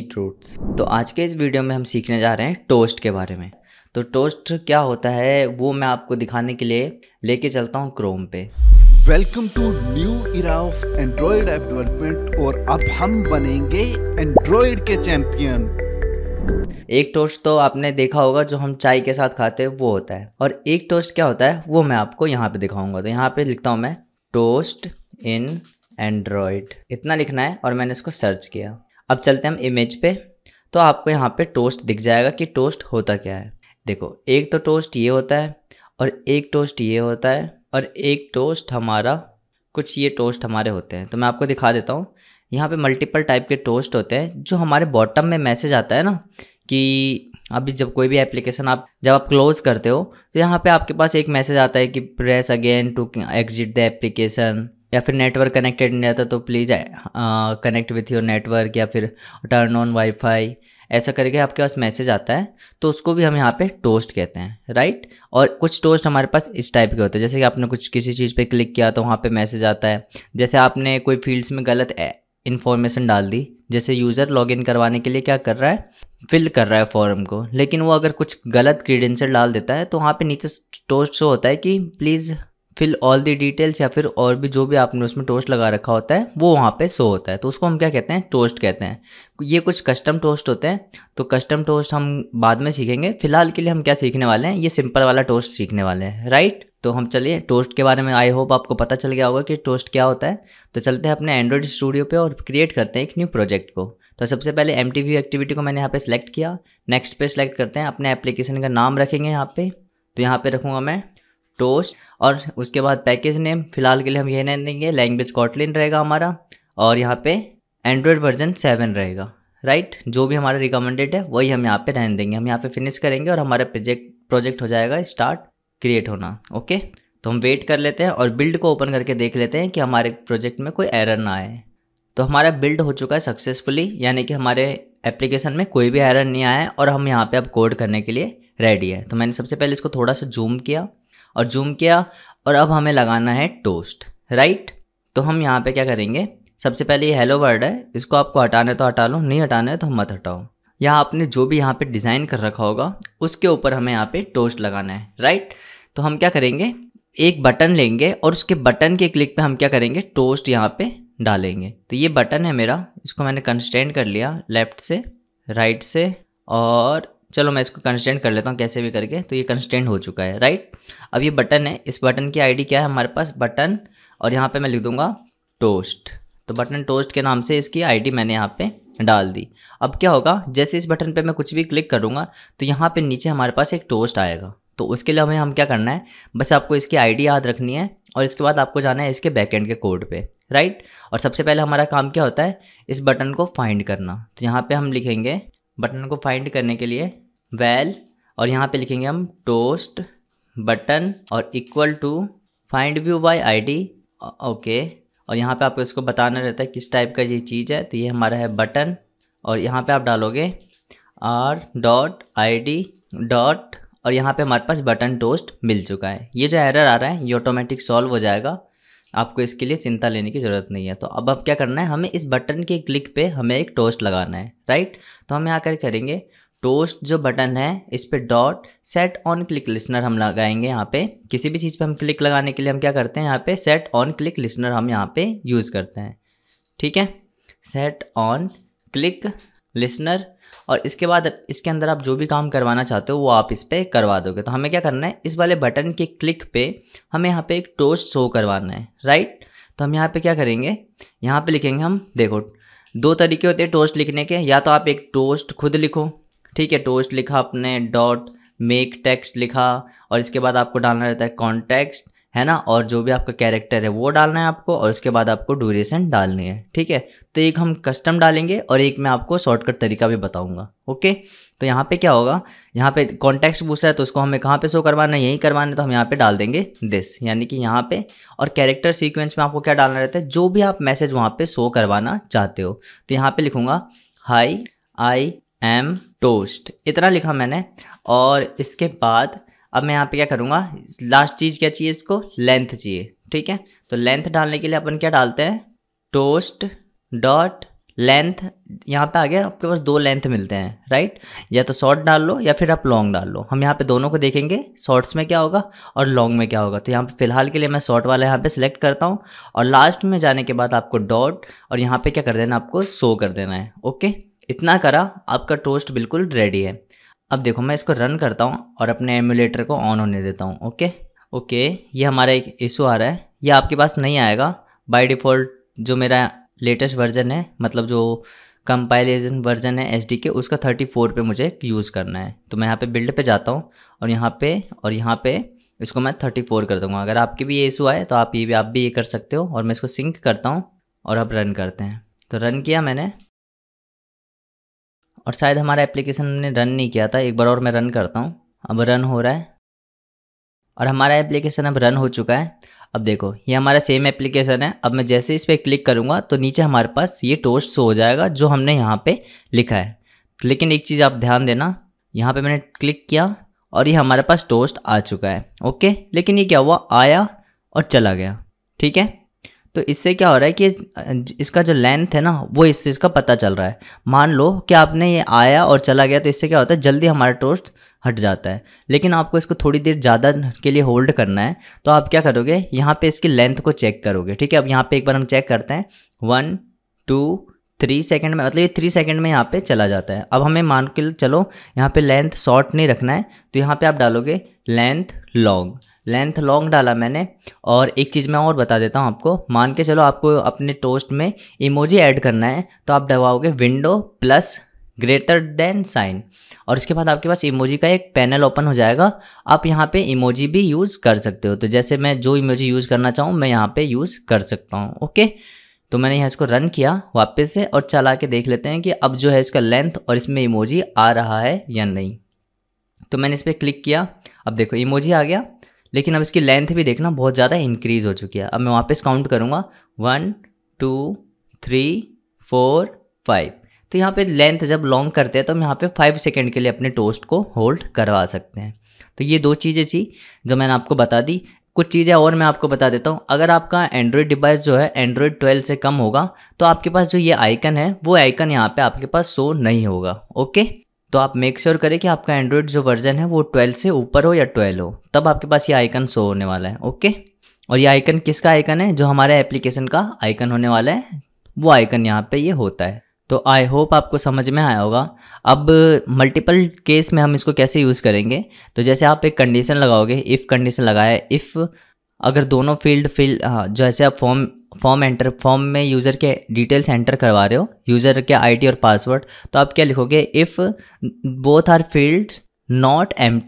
बीटरूट्स तो आज के इस वीडियो में हम सीखने जा रहे हैं टोस्ट के बारे में तो टोस्ट क्या होता है वो मैं आपको दिखाने के लिए लेके चलता हूँ क्रोम पे welcome to new era of Android app development और अब हम बनेंगे एंड्रॉइड के चैंपियन एक टोस्ट तो आपने देखा होगा जो हम चाय के साथ खाते हैं वो होता है और एक टोस्ट क्या होता है वो मैं आपको यहाँ पे दिखाऊंगा तो यहाँ पे लिखता हूँ मैं टोस्ट इन एंड्रॉयड इतना लिखना है और मैंने इसको सर्च किया अब चलते हैं हम इमेज पे तो आपको यहाँ पे टोस्ट दिख जाएगा कि टोस्ट होता क्या है देखो एक तो टोस्ट ये होता है और एक टोस्ट ये होता है और एक टोस्ट हमारा कुछ ये टोस्ट हमारे होते हैं तो मैं आपको दिखा देता हूँ यहाँ पे मल्टीपल टाइप के टोस्ट होते हैं जो हमारे बॉटम में मैसेज आता है ना कि अभी जब कोई भी एप्लीकेशन आप जब आप क्लोज करते हो तो यहाँ पे आपके पास एक मैसेज आता है कि press again to exit the application या फिर नेटवर्क कनेक्टेड नहीं रहता तो please connect with your network या फिर टर्न ऑन वाईफाई ऐसा करके आपके पास मैसेज आता है तो उसको भी हम यहाँ पे टोस्ट कहते हैं राइट और कुछ टोस्ट हमारे पास इस टाइप के होते हैं जैसे कि आपने कुछ किसी चीज़ पे क्लिक किया तो वहाँ पे मैसेज आता है जैसे आपने कोई फील्ड्स में गलत इन्फॉर्मेशन डाल दी जैसे यूज़र लॉगिन करवाने के लिए क्या कर रहा है फिल कर रहा है फॉर्म को लेकिन वो अगर कुछ गलत क्रीडेंशियल डाल देता है तो वहाँ पे नीचे टोस्ट होता है कि please fill all the details या फिर और भी जो भी आपने उसमें टोस्ट लगा रखा होता है वो वहाँ पे शो होता है तो उसको हम क्या कहते हैं टोस्ट कहते हैं ये कुछ कस्टम टोस्ट होते हैं तो कस्टम टोस्ट हम बाद में सीखेंगे फिलहाल के लिए हम क्या सीखने वाले हैं ये सिंपल वाला टोस्ट सीखने वाले हैं राइट तो हम चलिए टोस्ट के बारे में आई होप आपको पता चल गया होगा कि टोस्ट क्या होता है तो चलते हैं अपने एंड्रॉयड स्टूडियो पर और क्रिएट करते हैं एक न्यू प्रोजेक्ट को तो सबसे पहले एम एक्टिविटी को मैंने यहाँ पर सेलेक्ट किया नेक्स्ट पे सेलेक्ट करते हैं अपने एप्लीकेशन का नाम रखेंगे यहाँ पर तो यहाँ पर रखूँगा मैं टोस्ट और उसके बाद पैकेज नेम फिलहाल के लिए हम यह नहीं देंगे लैंग्वेज कॉटलिन रहेगा हमारा और यहाँ पे एंड्रॉयड वर्जन सेवन रहेगा राइट जो भी हमारा रिकमेंडेड है वही हम यहाँ पे रहने देंगे हम यहाँ पे फिनिश करेंगे और हमारा प्रोजेक्ट प्रोजेक्ट हो जाएगा स्टार्ट क्रिएट होना ओके तो हम वेट कर लेते हैं और बिल्ड को ओपन करके देख लेते हैं कि हमारे प्रोजेक्ट में कोई एरर ना आए तो हमारा बिल्ड हो चुका है सक्सेसफुली यानी कि हमारे एप्लीकेशन में कोई भी एरर नहीं आया और हम यहाँ पे अब कोड करने के लिए रेडी है तो मैंने सबसे पहले इसको थोड़ा सा जूम किया और जूम किया और अब हमें लगाना है टोस्ट राइट तो हम यहाँ पे क्या करेंगे सबसे पहले ये हेलो वर्ड है इसको आपको हटाना है तो हटा लो नहीं हटाना है तो मत हटाओ यहाँ आपने जो भी यहाँ पे डिज़ाइन कर रखा होगा उसके ऊपर हमें यहाँ पे टोस्ट लगाना है राइट तो हम क्या करेंगे एक बटन लेंगे और उसके बटन के क्लिक पे हम क्या करेंगे टोस्ट यहाँ पे डालेंगे तो ये बटन है मेरा इसको मैंने कंस्टेंट कर लिया लेफ्ट से राइट से और चलो मैं इसको कंस्टेंट कर लेता हूँ कैसे भी करके तो ये कंस्टेंट हो चुका है राइट अब ये बटन है इस बटन की आईडी क्या है हमारे पास बटन और यहाँ पे मैं लिख दूंगा टोस्ट तो बटन टोस्ट के नाम से इसकी आईडी मैंने यहाँ पे डाल दी अब क्या होगा जैसे इस बटन पे मैं कुछ भी क्लिक करूँगा तो यहाँ पर नीचे हमारे पास एक टोस्ट आएगा तो उसके लिए हमें हम क्या करना है बस आपको इसकी आईडी याद रखनी है और इसके बाद आपको जाना है इसके बैकएंड के कोड पे राइट और सबसे पहले हमारा काम क्या होता है इस बटन को फाइंड करना तो यहाँ पे हम लिखेंगे बटन को फाइंड करने के लिए वेल और यहाँ पे लिखेंगे हम टोस्ट बटन और equal to find view by ID okay और यहाँ पे आपको इसको बताना रहता है किस टाइप का ये चीज़ है तो ये हमारा है बटन और यहाँ पे आप डालोगे R dot I D dot और यहाँ पे हमारे पास बटन टोस्ट मिल चुका है ये जो एरर आ रहा है ये ऑटोमेटिक सॉल्व हो जाएगा आपको इसके लिए चिंता लेने की ज़रूरत नहीं है तो अब अब क्या करना है हमें इस बटन के क्लिक पे हमें एक टोस्ट लगाना है राइट तो हम यहाँ कर करेंगे टोस्ट जो बटन है इस पर dot set on click listener हम लगाएंगे यहाँ पे किसी भी चीज़ पे हम क्लिक लगाने के लिए हम क्या करते हैं यहाँ पे सेट ऑन क्लिक लिसनर हम यहाँ पे यूज़ करते हैं ठीक है सेट ऑन क्लिक लिसनर और इसके बाद इसके अंदर आप जो भी काम करवाना चाहते हो वो आप इस पर करवा दोगे तो हमें क्या करना है इस वाले बटन के क्लिक पे हमें यहाँ पे एक टोस्ट शो करवाना है राइट तो हम यहाँ पे क्या करेंगे यहाँ पे लिखेंगे हम देखो दो तरीके होते हैं टोस्ट लिखने के या तो आप एक टोस्ट खुद लिखो ठीक है टोस्ट लिखा आपने डॉट मेक टेक्स्ट लिखा और इसके बाद आपको डालना रहता है कॉन्टेक्स्ट है ना और जो भी आपका कैरेक्टर है वो डालना है आपको और उसके बाद आपको ड्यूरेशन डालनी है ठीक है तो एक हम कस्टम डालेंगे और एक मैं आपको शॉर्टकट तरीका भी बताऊंगा ओके तो यहाँ पे क्या होगा यहाँ पे कॉन्टेक्स्ट पूछ रहा है तो उसको हमें कहाँ पे शो करवाना है यहीं करवाना है तो हम यहाँ पे डाल देंगे दिस यानी कि यहाँ पे और कैरेक्टर सीक्वेंस में आपको क्या डालना रहता है जो भी आप मैसेज वहाँ पे शो करवाना चाहते हो तो यहाँ पे लिखूंगा हाई आई एम टोस्ट इतना लिखा मैंने और इसके बाद अब मैं यहाँ पे क्या करूँगा लास्ट चीज़ क्या चाहिए इसको लेंथ चाहिए ठीक है तो लेंथ डालने के लिए अपन क्या डालते हैं टोस्ट डॉट लेंथ यहाँ पे आ गया आपके पास दो लेंथ मिलते हैं राइट या तो शॉर्ट डाल लो या फिर आप लॉन्ग डाल लो हम यहाँ पे दोनों को देखेंगे शॉर्ट्स में क्या होगा और लॉन्ग में क्या होगा तो यहाँ पे फिलहाल के लिए मैं शॉर्ट वाला यहाँ पे सिलेक्ट करता हूँ और लास्ट में जाने के बाद आपको डॉट और यहाँ पे क्या कर देना आपको शो कर देना है ओके इतना करा आपका टोस्ट बिल्कुल रेडी है अब देखो मैं इसको रन करता हूँ और अपने एमुलेटर को ऑन होने देता हूँ ओके ओके ये हमारा एक इशू आ रहा है ये आपके पास नहीं आएगा बाय डिफ़ॉल्ट जो मेरा लेटेस्ट वर्जन है मतलब जो कंपाइलेशन वर्जन है एच के उसका 34 पे मुझे यूज़ करना है तो मैं यहाँ पे बिल्ड पे जाता हूँ और यहाँ पे और यहाँ पे इसको मैं 34 कर दूँगा अगर आपके भी ये इशू आए तो आप ये भी आप भी ये कर सकते हो और मैं इसको सिंक करता हूँ और अब रन करते हैं तो रन किया मैंने और शायद हमारा एप्लीकेशन ने रन नहीं किया था एक बार और मैं रन करता हूँ अब रन हो रहा है और हमारा एप्लीकेशन अब रन हो चुका है अब देखो ये हमारा सेम एप्लीकेशन है अब मैं जैसे इस पर क्लिक करूँगा तो नीचे हमारे पास ये टोस्ट शो हो जाएगा जो हमने यहाँ पे लिखा है लेकिन एक चीज़ आप ध्यान देना यहाँ पे मैंने क्लिक किया और ये हमारे पास टोस्ट आ चुका है ओके लेकिन ये क्या हुआ आया और चला गया ठीक है तो इससे क्या हो रहा है कि इसका जो लेंथ है ना वो इससे इसका पता चल रहा है मान लो कि आपने ये आया और चला गया तो इससे क्या होता है जल्दी हमारा टोस्ट हट जाता है लेकिन आपको इसको थोड़ी देर ज़्यादा के लिए होल्ड करना है तो आप क्या करोगे यहाँ पे इसकी लेंथ को चेक करोगे ठीक है अब यहाँ पे एक बार हम चेक करते हैं वन टू थ्री सेकेंड में मतलब ये थ्री सेकेंड में यहाँ पे चला जाता है अब हमें मान के चलो यहाँ पे लेंथ शॉर्ट नहीं रखना है तो यहाँ पे आप डालोगे लेंथ लॉन्ग लेंथ लॉन्ग डाला मैंने और एक चीज़ मैं और बता देता हूँ आपको मान के चलो आपको अपने टोस्ट में इमोजी ऐड करना है तो आप दबाओगे window plus greater than sign और इसके बाद आपके पास इमोजी का एक पैनल ओपन हो जाएगा आप यहाँ पे इमोजी भी यूज़ कर सकते हो तो जैसे मैं जो इमोजी यूज़ करना चाहूँ मैं यहाँ पे यूज़ कर सकता हूँ ओके तो मैंने यहाँ इसको रन किया वापस से और चला के देख लेते हैं कि अब जो है इसका लेंथ और इसमें इमोजी आ रहा है या नहीं तो मैंने इस पर क्लिक किया अब देखो इमोजी आ गया लेकिन अब इसकी लेंथ भी देखना बहुत ज़्यादा इंक्रीज़ हो चुकी है अब मैं वापस काउंट करूँगा one two three four five तो यहाँ पे लेंथ जब लॉन्ग करते हैं तो हम यहाँ पे फाइव सेकेंड के लिए अपने टोस्ट को होल्ड करवा सकते हैं तो ये दो चीज़ें थी जो मैंने आपको बता दी कुछ चीज़ें और मैं आपको बता देता हूँ अगर आपका एंड्रॉयड डिवाइस जो है एंड्रॉयड 12 से कम होगा तो आपके पास जो ये आइकन है वो आइकन यहाँ पे आपके पास शो नहीं होगा ओके तो आप मेक श्योर करें कि आपका एंड्रॉयड जो वर्जन है वो 12 से ऊपर हो या 12 हो तब आपके पास ये आइकन शो होने वाला है ओके और ये आइकन किसका आइकन है जो हमारे एप्लीकेशन का आइकन होने वाला है वो आइकन यहाँ पे ये होता है तो आई होप आपको समझ में आया होगा अब मल्टीपल केस में हम इसको कैसे यूज़ करेंगे तो जैसे आप एक कंडीशन लगाओगे इफ़ कंडीशन लगाए इफ़ अगर दोनों फील्ड फील्ड हाँ, जैसे आप फॉर्म फॉर्म एंटर फॉर्म में यूज़र के डिटेल्स एंटर करवा रहे हो यूज़र के आईडी और पासवर्ड तो आप क्या लिखोगे if both are field not एम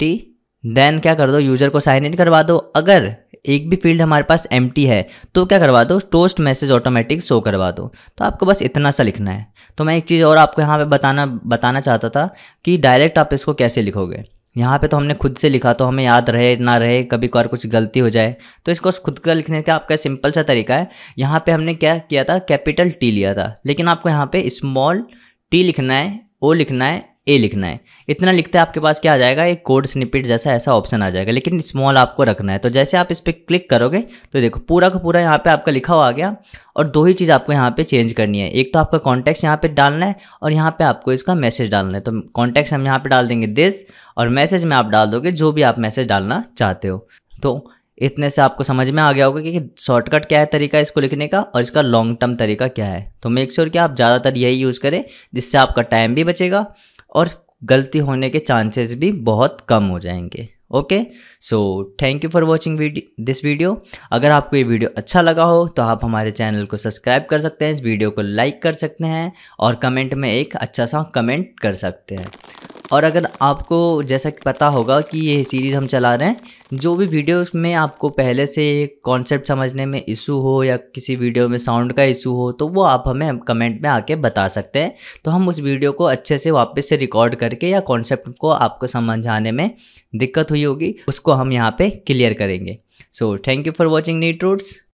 देन क्या कर दो यूज़र को साइन इन करवा दो अगर एक भी फील्ड हमारे पास एम है तो क्या करवा दो टोस्ट मैसेज ऑटोमेटिक शो करवा दो तो आपको बस इतना सा लिखना है तो मैं एक चीज़ और आपको यहाँ पे बताना बताना चाहता था कि डायरेक्ट आप इसको कैसे लिखोगे यहाँ पे तो हमने खुद से लिखा तो हमें याद रहे ना रहे कभी कभार कुछ गलती हो जाए तो इसको खुद का लिखने का आपका सिंपल सा तरीका है यहाँ पे हमने क्या किया था कैपिटल टी लिया था लेकिन आपको यहाँ पे स्मॉल टी लिखना है ओ लिखना है ए लिखना है इतना लिखते आपके पास क्या आ जाएगा एक कोड स्निपिट जैसा ऐसा ऑप्शन आ जाएगा लेकिन स्मॉल आपको रखना है तो जैसे आप इस पर क्लिक करोगे तो देखो पूरा का पूरा यहाँ पे आपका लिखा हुआ आ गया और दो ही चीज़ आपको यहाँ पे चेंज करनी है एक तो आपका कॉन्टैक्ट यहाँ पे डालना है और यहाँ पे आपको इसका मैसेज डालना है तो कॉन्टैक्ट हम यहाँ पे डाल देंगे दिस और मैसेज में आप डाल दोगे जो भी आप मैसेज डालना चाहते हो तो इतने से आपको समझ में आ गया होगा कि शॉर्टकट क्या है तरीका इसको लिखने का और इसका लॉन्ग टर्म तरीका क्या है तो मेक श्योर sure कि आप ज़्यादातर यही यूज़ करें जिससे आपका टाइम भी बचेगा और गलती होने के चांसेस भी बहुत कम हो जाएंगे okay so thank you for watching this video अगर आपको ये वीडियो अच्छा लगा हो तो आप हमारे चैनल को सब्सक्राइब कर सकते हैं इस वीडियो को लाइक कर सकते हैं और कमेंट में एक अच्छा सा कमेंट कर सकते हैं और अगर आपको जैसा कि पता होगा कि ये सीरीज़ हम चला रहे हैं जो भी वीडियो में आपको पहले से कॉन्सेप्ट समझने में इशू हो या किसी वीडियो में साउंड का इशू हो तो वो आप हमें कमेंट में आके बता सकते हैं तो हम उस वीडियो को अच्छे से वापस से रिकॉर्ड करके या कॉन्सेप्ट को आपको समझाने में दिक्कत हुई होगी उसको हम यहाँ पर क्लियर करेंगे so thank you for watching NEET roots